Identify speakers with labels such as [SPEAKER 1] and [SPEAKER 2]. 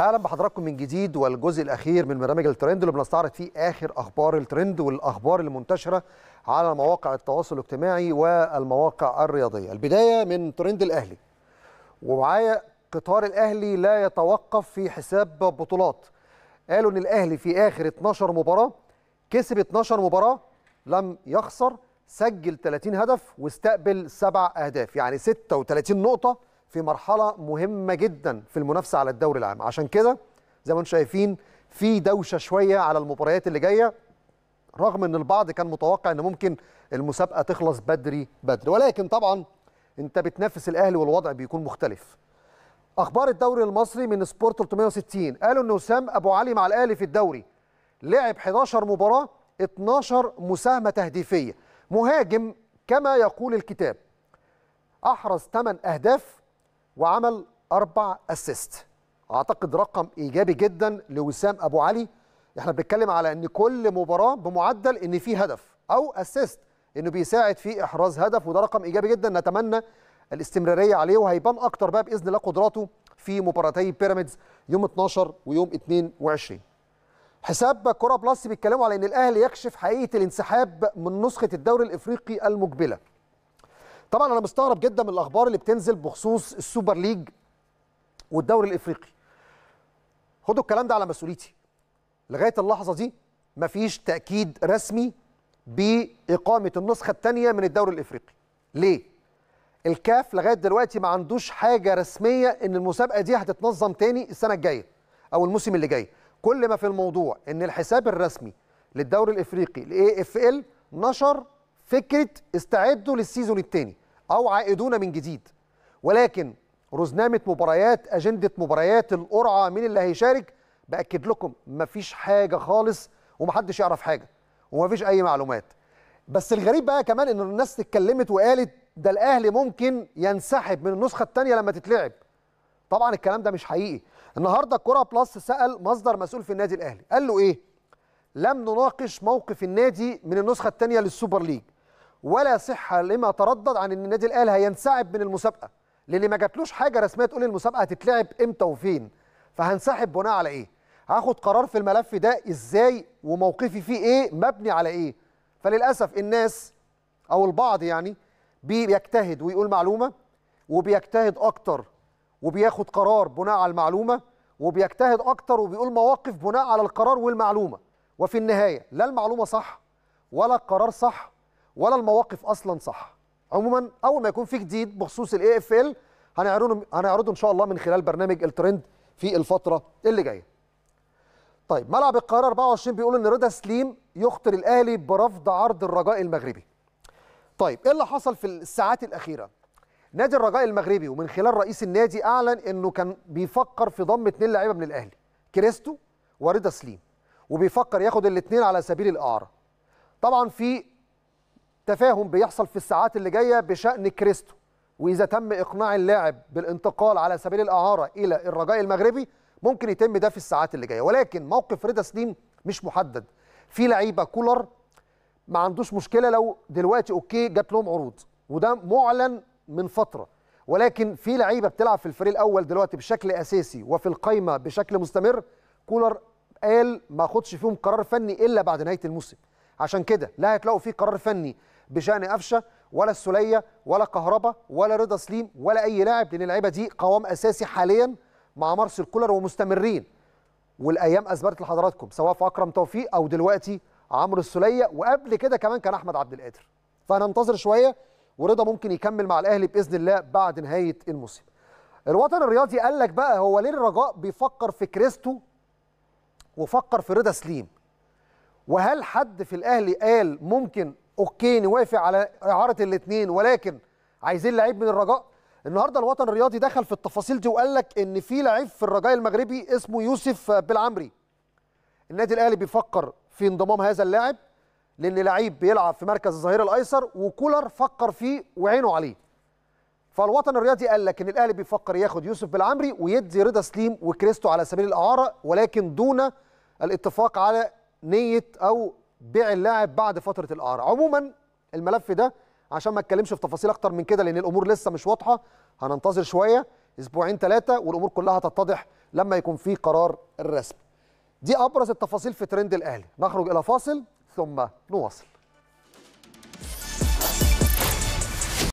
[SPEAKER 1] اهلا بحضراتكم من جديد والجزء الاخير من برنامج الترند اللي بنستعرض فيه اخر اخبار الترند والاخبار المنتشره على مواقع التواصل الاجتماعي والمواقع الرياضيه البدايه من ترند الاهلي ومعايا قطار الاهلي لا يتوقف في حساب بطولات قالوا ان الاهلي في اخر 12 مباراه كسب 12 مباراه لم يخسر سجل 30 هدف واستقبل سبع اهداف يعني 36 نقطه في مرحله مهمه جدا في المنافسه على الدوري العام عشان كده زي ما انتم شايفين في دوشه شويه على المباريات اللي جايه رغم ان البعض كان متوقع ان ممكن المسابقه تخلص بدري بدري ولكن طبعا انت بتنافس الاهلي والوضع بيكون مختلف اخبار الدوري المصري من سبورت 360 قالوا ان وسام ابو علي مع الاهلي في الدوري لعب 11 مباراه 12 مساهمه تهديفيه مهاجم كما يقول الكتاب احرز 8 اهداف وعمل اربع اسيست اعتقد رقم ايجابي جدا لوسام ابو علي احنا بنتكلم على ان كل مباراه بمعدل ان في هدف او اسيست انه بيساعد في احراز هدف وده رقم ايجابي جدا نتمنى الاستمراريه عليه وهيبان اكتر بقى باذن الله قدراته في مباراتي بيراميدز يوم 12 ويوم 22 حساب كرة بلس بيتكلموا على ان الاهلي يكشف حقيقه الانسحاب من نسخه الدوري الافريقي المقبله طبعا انا مستغرب جدا من الاخبار اللي بتنزل بخصوص السوبر ليج والدوري الافريقي خدوا الكلام ده على مسؤوليتي لغايه اللحظه دي مفيش تاكيد رسمي باقامه النسخه الثانيه من الدوري الافريقي ليه الكاف لغايه دلوقتي ما عندوش حاجه رسميه ان المسابقه دي هتتنظم تاني السنه الجايه او الموسم اللي جاي كل ما في الموضوع ان الحساب الرسمي للدوري الافريقي الاي اف ال نشر فكره استعدوا للسيزون الثاني او عائدونا من جديد ولكن رزنامه مباريات اجنده مباريات القرعه مين اللي هيشارك باكد لكم مفيش حاجه خالص ومحدش يعرف حاجه ومفيش اي معلومات بس الغريب بقى كمان ان الناس اتكلمت وقالت ده الاهلي ممكن ينسحب من النسخه الثانيه لما تتلعب طبعا الكلام ده مش حقيقي النهارده كرة بلس سال مصدر مسؤول في النادي الاهلي قال له ايه لم نناقش موقف النادي من النسخه الثانيه للسوبر ليج ولا صحه لما تردد عن ان النادي الاهلي هينسحب من المسابقه لان ما جاتلوش حاجه رسميه تقول المسابقه هتتلعب امتى وفين فهنسحب بناء على ايه هاخد قرار في الملف ده ازاي وموقفي فيه ايه مبني على ايه فللاسف الناس او البعض يعني بيجتهد ويقول معلومه وبيجتهد اكتر وبياخد قرار بناء على المعلومه وبيجتهد اكتر وبيقول مواقف بناء على القرار والمعلومه وفي النهايه لا المعلومه صح ولا القرار صح ولا المواقف اصلا صح عموما اول ما يكون في جديد بخصوص الاي اف ال هنعرضه هنعرضه ان شاء الله من خلال برنامج الترند في الفتره اللي جايه طيب ملعب القاهره 24 بيقول ان رضا سليم يخطر الاهلي برفض عرض الرجاء المغربي طيب ايه اللي حصل في الساعات الاخيره نادي الرجاء المغربي ومن خلال رئيس النادي اعلن انه كان بيفكر في ضم اثنين لعيبه من الاهلي كريستو ورضا سليم وبيفكر ياخد الاثنين على سبيل الاعاره طبعا في تفاهم بيحصل في الساعات اللي جايه بشان كريستو واذا تم اقناع اللاعب بالانتقال على سبيل الاعاره الى الرجاء المغربي ممكن يتم ده في الساعات اللي جايه ولكن موقف رضا سليم مش محدد في لعيبه كولر ما عندوش مشكله لو دلوقتي اوكي جات لهم عروض وده معلن من فتره ولكن في لعيبه بتلعب في الفريق الاول دلوقتي بشكل اساسي وفي القايمه بشكل مستمر كولر قال ما اخدش فيهم قرار فني الا بعد نهايه الموسم عشان كده لا هتلاقوا فيه قرار فني بشان قفشه ولا السوليه ولا كهربا ولا رضا سليم ولا اي لاعب لان اللعيبه دي قوام اساسي حاليا مع مارسيل كولر ومستمرين والايام اثبتت لحضراتكم سواء في اكرم توفيق او دلوقتي عمرو السوليه وقبل كده كمان كان احمد عبد القادر فهننتظر شويه ورضا ممكن يكمل مع الاهلي باذن الله بعد نهايه الموسم الوطن الرياضي قال لك بقى هو ليه الرجاء بيفكر في كريستو وفكر في رضا سليم وهل حد في الاهلي قال ممكن اوكي نوافق على اعاره الاثنين ولكن عايزين لعيب من الرجاء النهارده الوطن الرياضي دخل في التفاصيل دي وقال لك ان في لعيب في الرجاء المغربي اسمه يوسف بالعمري النادي الاهلي بيفكر في انضمام هذا اللاعب لان لعيب بيلعب في مركز الظهير الايسر وكولر فكر فيه وعينه عليه فالوطن الرياضي قال لك ان الاهلي بيفكر ياخد يوسف بالعمري ويدي رضا سليم وكريستو على سبيل الاعاره ولكن دون الاتفاق على نيه او بيع اللاعب بعد فتره الاعاره عموما الملف ده عشان ما اتكلمش في تفاصيل اكتر من كده لان الامور لسه مش واضحه هننتظر شويه اسبوعين ثلاثه والامور كلها هتتضح لما يكون في قرار الرسم دي ابرز التفاصيل في ترند الاهلي نخرج الى فاصل ثم نواصل